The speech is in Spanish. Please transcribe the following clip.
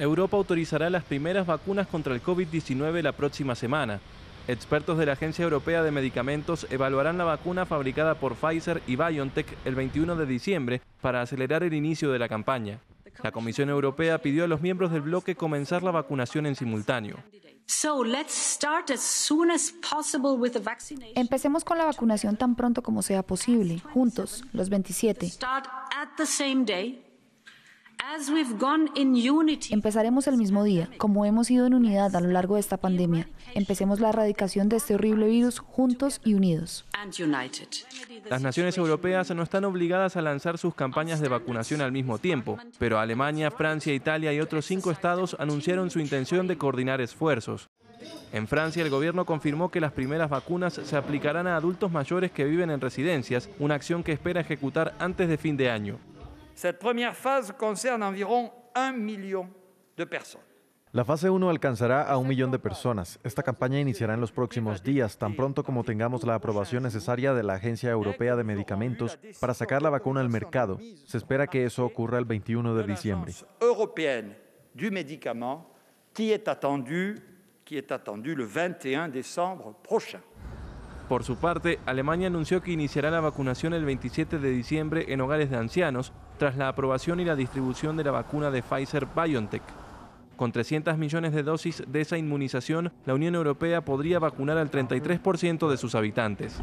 Europa autorizará las primeras vacunas contra el COVID-19 la próxima semana. Expertos de la Agencia Europea de Medicamentos evaluarán la vacuna fabricada por Pfizer y BioNTech el 21 de diciembre para acelerar el inicio de la campaña. La Comisión Europea pidió a los miembros del bloque comenzar la vacunación en simultáneo. Empecemos con la vacunación tan pronto como sea posible, juntos, los 27. Empezaremos el mismo día, como hemos ido en unidad a lo largo de esta pandemia. Empecemos la erradicación de este horrible virus juntos y unidos. Las naciones europeas no están obligadas a lanzar sus campañas de vacunación al mismo tiempo, pero Alemania, Francia, Italia y otros cinco estados anunciaron su intención de coordinar esfuerzos. En Francia, el gobierno confirmó que las primeras vacunas se aplicarán a adultos mayores que viven en residencias, una acción que espera ejecutar antes de fin de año. Cette première phase concerne environ un million de personnes. La fase 1 alcanzará a un millón de personas. Esta campaña iniciará en los próximos días, tan pronto como tengamos la aprobación necesaria de la Agencia Europea de Medicamentos para sacar la vacuna al mercado. Se espera que eso ocurra el 21 de diciembre. Européenne du médicament qui est attendue qui est attendu le 21 décembre prochain. Por su parte, Alemania anunció que iniciará la vacunación el 27 de diciembre en hogares de ancianos tras la aprobación y la distribución de la vacuna de Pfizer BioNTech. Con 300 millones de dosis de esa inmunización, la Unión Europea podría vacunar al 33% de sus habitantes.